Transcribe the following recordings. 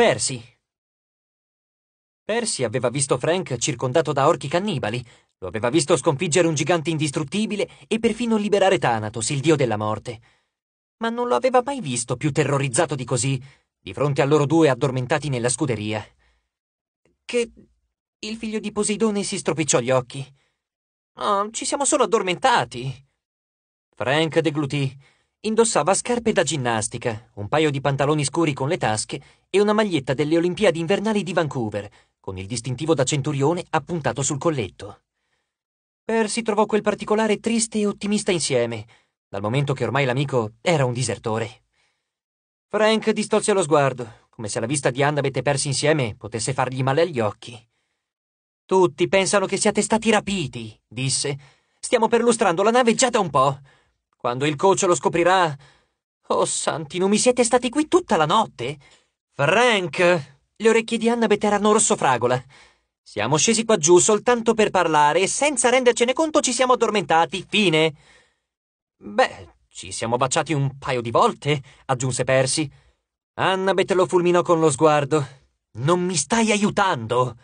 Percy. Percy aveva visto Frank circondato da orchi cannibali, lo aveva visto sconfiggere un gigante indistruttibile e perfino liberare Thanatos, il dio della morte. Ma non lo aveva mai visto più terrorizzato di così, di fronte a loro due addormentati nella scuderia. Che... il figlio di Poseidone si stropicciò gli occhi. Oh, ci siamo solo addormentati. Frank deglutì indossava scarpe da ginnastica, un paio di pantaloni scuri con le tasche e una maglietta delle Olimpiadi invernali di Vancouver, con il distintivo da centurione appuntato sul colletto. Percy trovò quel particolare triste e ottimista insieme, dal momento che ormai l'amico era un disertore. Frank distolse lo sguardo, come se la vista di Annabeth e Percy insieme potesse fargli male agli occhi. Tutti pensano che siate stati rapiti, disse. Stiamo perlustrando la nave già da un po'. Quando il coach lo scoprirà... Oh, santi, non mi siete stati qui tutta la notte? Frank! Le orecchie di Annabeth erano rosso fragola. Siamo scesi qua giù soltanto per parlare e senza rendercene conto ci siamo addormentati. Fine. Beh, ci siamo baciati un paio di volte, aggiunse Percy. Annabeth lo fulminò con lo sguardo. Non mi stai aiutando.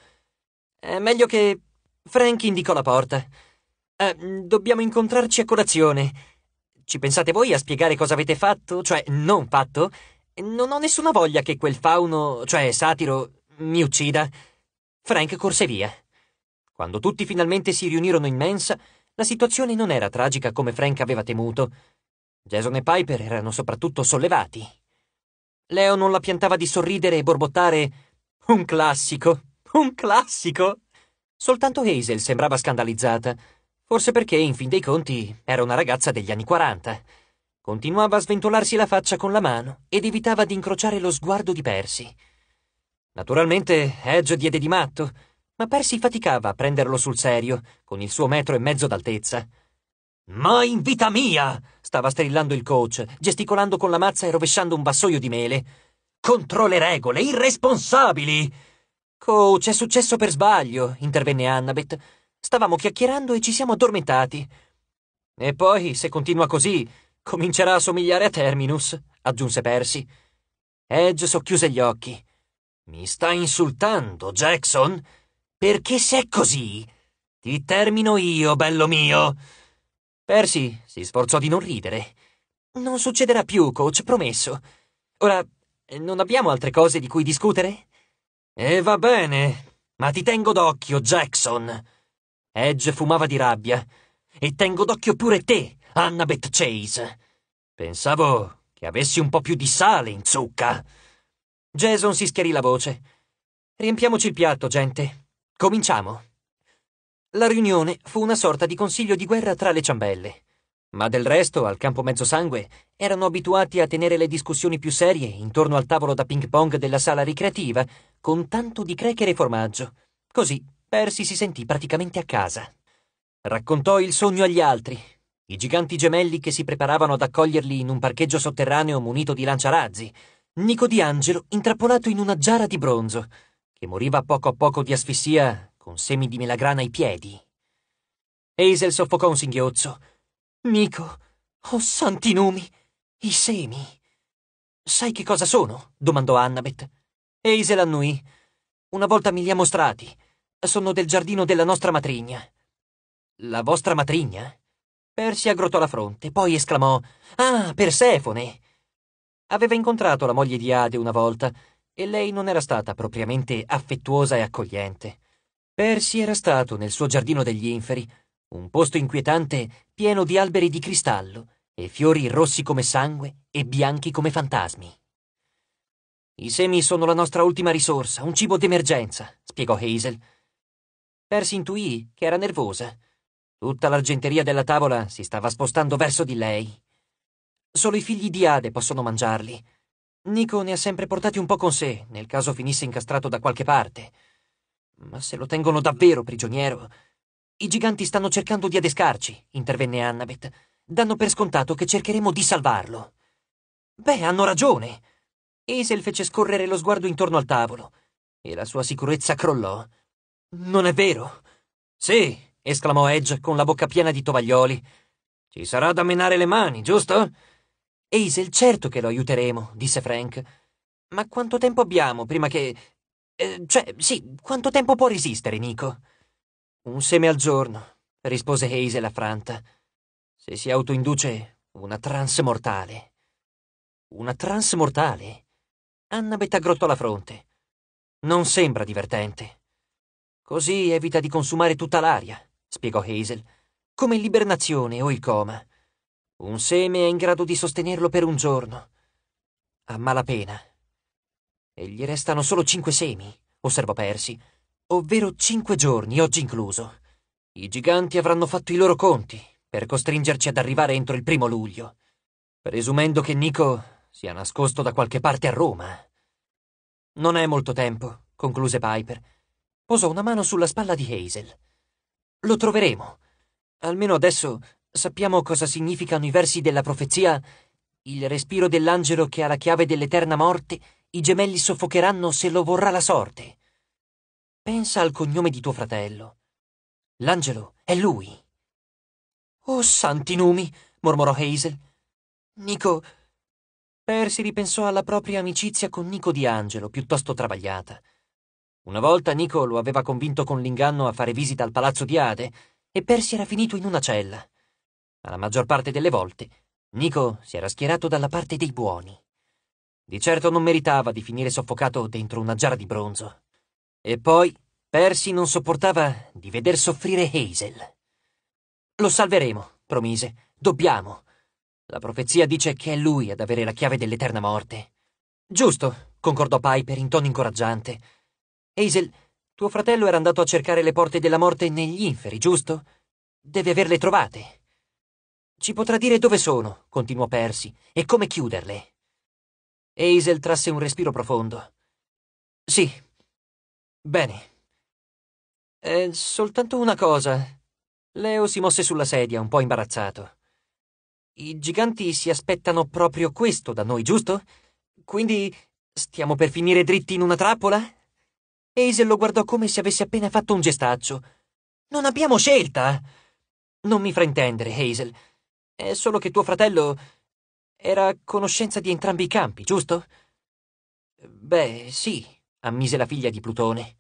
È meglio che. Frank indicò la porta. Eh, dobbiamo incontrarci a colazione. Ci pensate voi a spiegare cosa avete fatto, cioè non fatto? Non ho nessuna voglia che quel fauno, cioè satiro, mi uccida. Frank corse via. Quando tutti finalmente si riunirono in mensa, la situazione non era tragica come Frank aveva temuto. Jason e Piper erano soprattutto sollevati. Leo non la piantava di sorridere e borbottare Un classico! Un classico! Soltanto Hazel sembrava scandalizzata. Forse perché, in fin dei conti, era una ragazza degli anni 40. Continuava a sventolarsi la faccia con la mano ed evitava di incrociare lo sguardo di Percy. Naturalmente, Edge diede di matto, ma Percy faticava a prenderlo sul serio, con il suo metro e mezzo d'altezza. Ma in vita mia! stava strillando il coach, gesticolando con la mazza e rovesciando un vassoio di mele. Contro le regole, irresponsabili! Coach, è successo per sbaglio, intervenne Annabeth. Stavamo chiacchierando e ci siamo addormentati. E poi, se continua così, comincerà a somigliare a Terminus, aggiunse Percy. Edge socchiuse gli occhi. Mi sta insultando, Jackson? Perché se è così? Ti termino io, bello mio. Percy si sforzò di non ridere. Non succederà più, coach, promesso. Ora, non abbiamo altre cose di cui discutere? E va bene, ma ti tengo d'occhio, Jackson. Edge fumava di rabbia. E tengo d'occhio pure te, Annabeth Chase. Pensavo che avessi un po' più di sale in zucca. Jason si schiarì la voce. Riempiamoci il piatto, gente. Cominciamo. La riunione fu una sorta di consiglio di guerra tra le ciambelle. Ma del resto, al campo mezzosangue, erano abituati a tenere le discussioni più serie intorno al tavolo da ping pong della sala ricreativa, con tanto di cracker e formaggio. Così Percy si sentì praticamente a casa. Raccontò il sogno agli altri, i giganti gemelli che si preparavano ad accoglierli in un parcheggio sotterraneo munito di lanciarazzi, Nico di Angelo intrappolato in una giara di bronzo, che moriva poco a poco di asfissia con semi di melagrana ai piedi. Hazel soffocò un singhiozzo. Nico, oh santi numi, i semi. Sai che cosa sono? domandò Annabeth. Hazel annui. Una volta mi li ha mostrati sono del giardino della nostra matrigna. La vostra matrigna? Persia aggrottò la fronte, poi esclamò Ah, Persefone! Aveva incontrato la moglie di Ade una volta e lei non era stata propriamente affettuosa e accogliente. Persi era stato nel suo giardino degli inferi, un posto inquietante pieno di alberi di cristallo e fiori rossi come sangue e bianchi come fantasmi. I semi sono la nostra ultima risorsa, un cibo d'emergenza, spiegò Hazel. Persi intuì che era nervosa. Tutta l'argenteria della tavola si stava spostando verso di lei. Solo i figli di Ade possono mangiarli. Nico ne ha sempre portati un po' con sé, nel caso finisse incastrato da qualche parte. Ma se lo tengono davvero prigioniero... I giganti stanno cercando di adescarci, intervenne Annabeth. Danno per scontato che cercheremo di salvarlo. Beh, hanno ragione. Esel fece scorrere lo sguardo intorno al tavolo e la sua sicurezza crollò. Non è vero? Sì, esclamò Edge con la bocca piena di tovaglioli. Ci sarà da menare le mani, giusto? Hazel, certo che lo aiuteremo, disse Frank. Ma quanto tempo abbiamo prima che. Eh, cioè, sì, quanto tempo può resistere, Nico? Un seme al giorno, rispose Hazel affranta. Se si autoinduce una trans mortale. Una trans mortale? Annabeth aggrottò la fronte. Non sembra divertente. Così evita di consumare tutta l'aria, spiegò Hazel, come l'ibernazione o il coma. Un seme è in grado di sostenerlo per un giorno. A malapena. E gli restano solo cinque semi, osservò Percy, ovvero cinque giorni, oggi incluso. I giganti avranno fatto i loro conti per costringerci ad arrivare entro il primo luglio, presumendo che Nico sia nascosto da qualche parte a Roma. Non è molto tempo, concluse Piper Posò una mano sulla spalla di Hazel. Lo troveremo. Almeno adesso sappiamo cosa significano i versi della profezia il respiro dell'angelo che ha la chiave dell'eterna morte, i gemelli soffocheranno se lo vorrà la sorte. Pensa al cognome di tuo fratello. L'angelo è lui. Oh, santi numi, mormorò Hazel. Nico. Persi ripensò alla propria amicizia con Nico di Angelo, piuttosto travagliata. Una volta Nico lo aveva convinto con l'inganno a fare visita al palazzo di Ade e Percy era finito in una cella. Ma la maggior parte delle volte Nico si era schierato dalla parte dei buoni. Di certo non meritava di finire soffocato dentro una giara di bronzo. E poi Percy non sopportava di veder soffrire Hazel. Lo salveremo, promise. Dobbiamo. La profezia dice che è lui ad avere la chiave dell'eterna morte. Giusto, concordò Piper in tono incoraggiante. Hazel, tuo fratello era andato a cercare le porte della morte negli inferi, giusto? Deve averle trovate. Ci potrà dire dove sono, continuò Percy, e come chiuderle. Hazel trasse un respiro profondo. Sì. Bene. È eh, soltanto una cosa. Leo si mosse sulla sedia, un po' imbarazzato. I giganti si aspettano proprio questo da noi, giusto? Quindi stiamo per finire dritti in una trappola? Hazel lo guardò come se avesse appena fatto un gestaccio. Non abbiamo scelta! Non mi fraintendere, Hazel. È solo che tuo fratello era a conoscenza di entrambi i campi, giusto? Beh, sì, ammise la figlia di Plutone.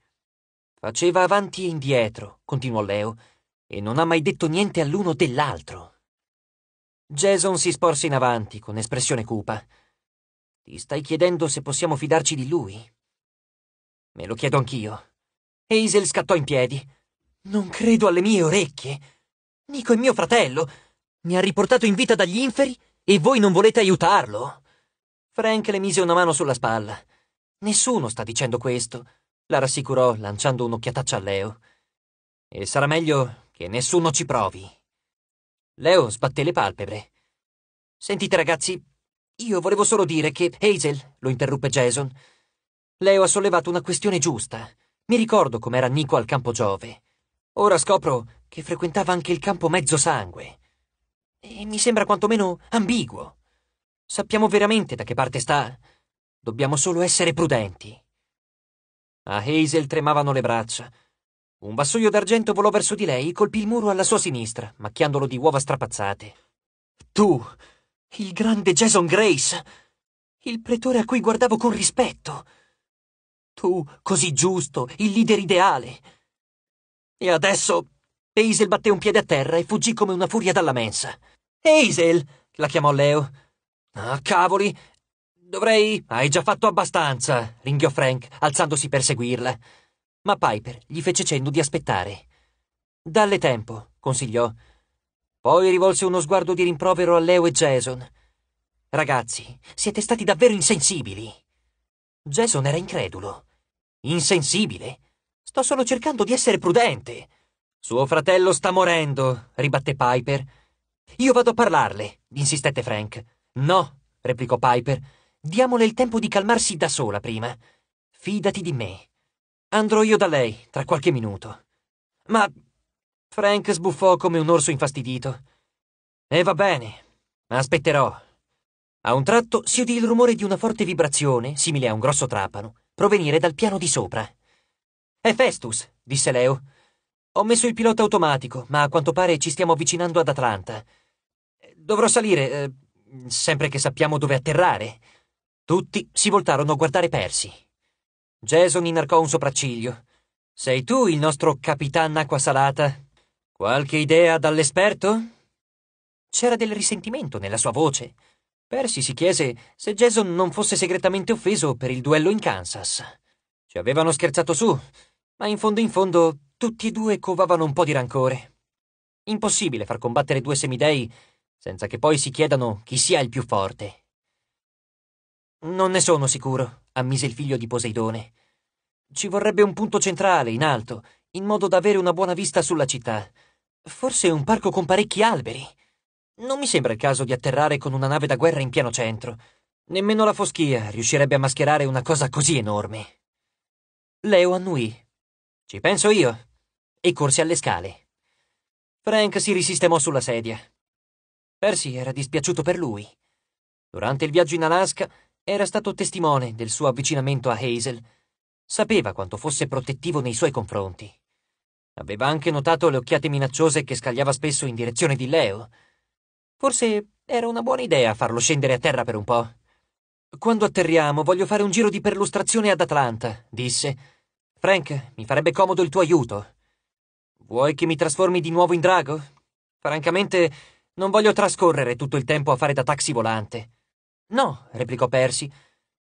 Faceva avanti e indietro, continuò Leo, e non ha mai detto niente all'uno dell'altro. Jason si sporse in avanti con espressione cupa. Ti stai chiedendo se possiamo fidarci di lui? Me lo chiedo anch'io. Hazel scattò in piedi. Non credo alle mie orecchie. Nico è mio fratello. Mi ha riportato in vita dagli inferi e voi non volete aiutarlo. Frank le mise una mano sulla spalla. Nessuno sta dicendo questo, la rassicurò lanciando un'occhiataccia a Leo. E sarà meglio che nessuno ci provi. Leo sbatté le palpebre. Sentite ragazzi, io volevo solo dire che Hazel, lo interruppe Jason, Leo ha sollevato una questione giusta. Mi ricordo com'era Nico al campo Giove. Ora scopro che frequentava anche il campo Mezzo Sangue. E mi sembra quantomeno ambiguo. Sappiamo veramente da che parte sta. Dobbiamo solo essere prudenti. A Hazel tremavano le braccia. Un vassoio d'argento volò verso di lei e colpì il muro alla sua sinistra, macchiandolo di uova strapazzate. Tu, il grande Jason Grace, il pretore a cui guardavo con rispetto. Tu, così giusto, il leader ideale. E adesso... Eisel batté un piede a terra e fuggì come una furia dalla mensa. Eisel! la chiamò Leo. Ah, cavoli! Dovrei... Hai già fatto abbastanza, ringhiò Frank, alzandosi per seguirla. Ma Piper gli fece cenno di aspettare. Dalle tempo, consigliò. Poi rivolse uno sguardo di rimprovero a Leo e Jason. Ragazzi, siete stati davvero insensibili. Jason era incredulo. Insensibile. Sto solo cercando di essere prudente. Suo fratello sta morendo, ribatté Piper. Io vado a parlarle, insistette Frank. No, replicò Piper. Diamole il tempo di calmarsi da sola prima. Fidati di me. Andrò io da lei tra qualche minuto. Ma. Frank sbuffò come un orso infastidito. E va bene. Aspetterò. A un tratto si udì il rumore di una forte vibrazione, simile a un grosso trapano, provenire dal piano di sopra. È Festus, disse Leo. Ho messo il pilota automatico, ma a quanto pare ci stiamo avvicinando ad Atlanta. Dovrò salire, eh, sempre che sappiamo dove atterrare. Tutti si voltarono a guardare Percy. Jason inarcò un sopracciglio. Sei tu il nostro capitan acqua salata? Qualche idea dall'esperto? C'era del risentimento nella sua voce. Percy si chiese se Jason non fosse segretamente offeso per il duello in Kansas. Ci avevano scherzato su, ma in fondo in fondo tutti e due covavano un po' di rancore. Impossibile far combattere due semidei senza che poi si chiedano chi sia il più forte. Non ne sono sicuro, ammise il figlio di Poseidone. Ci vorrebbe un punto centrale, in alto, in modo da avere una buona vista sulla città. Forse un parco con parecchi alberi. Non mi sembra il caso di atterrare con una nave da guerra in pieno centro. Nemmeno la foschia riuscirebbe a mascherare una cosa così enorme. Leo annuì. Ci penso io. E corse alle scale. Frank si risistemò sulla sedia. Percy era dispiaciuto per lui. Durante il viaggio in Alaska era stato testimone del suo avvicinamento a Hazel. Sapeva quanto fosse protettivo nei suoi confronti. Aveva anche notato le occhiate minacciose che scagliava spesso in direzione di Leo. Forse era una buona idea farlo scendere a terra per un po'. Quando atterriamo voglio fare un giro di perlustrazione ad Atlanta, disse. Frank, mi farebbe comodo il tuo aiuto. Vuoi che mi trasformi di nuovo in drago? Francamente, non voglio trascorrere tutto il tempo a fare da taxi volante. No, replicò Percy.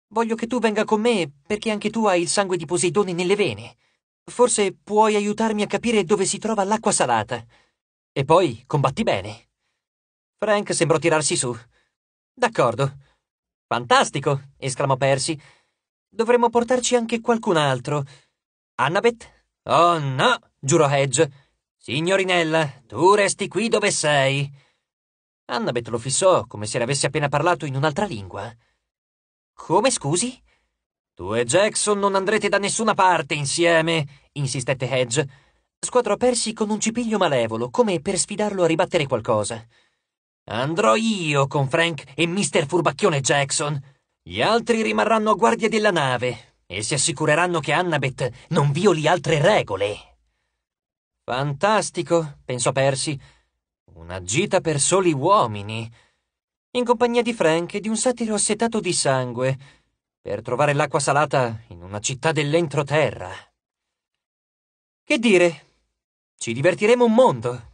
Voglio che tu venga con me perché anche tu hai il sangue di Poseidone nelle vene. Forse puoi aiutarmi a capire dove si trova l'acqua salata. E poi combatti bene. Frank sembrò tirarsi su. D'accordo. Fantastico, esclamò Percy. Dovremmo portarci anche qualcun altro. Annabeth? Oh no, giurò Hedge. Signorinella, tu resti qui dove sei. Annabeth lo fissò come se le avesse appena parlato in un'altra lingua. Come scusi? Tu e Jackson non andrete da nessuna parte insieme, insistette Hedge. Squadrò Percy con un cipiglio malevolo, come per sfidarlo a ribattere qualcosa. Andrò io con Frank e Mister Furbacchione Jackson. Gli altri rimarranno a guardia della nave e si assicureranno che Annabeth non violi altre regole. Fantastico, pensò Percy. Una gita per soli uomini. In compagnia di Frank e di un satiro assetato di sangue, per trovare l'acqua salata in una città dell'entroterra. Che dire? Ci divertiremo un mondo.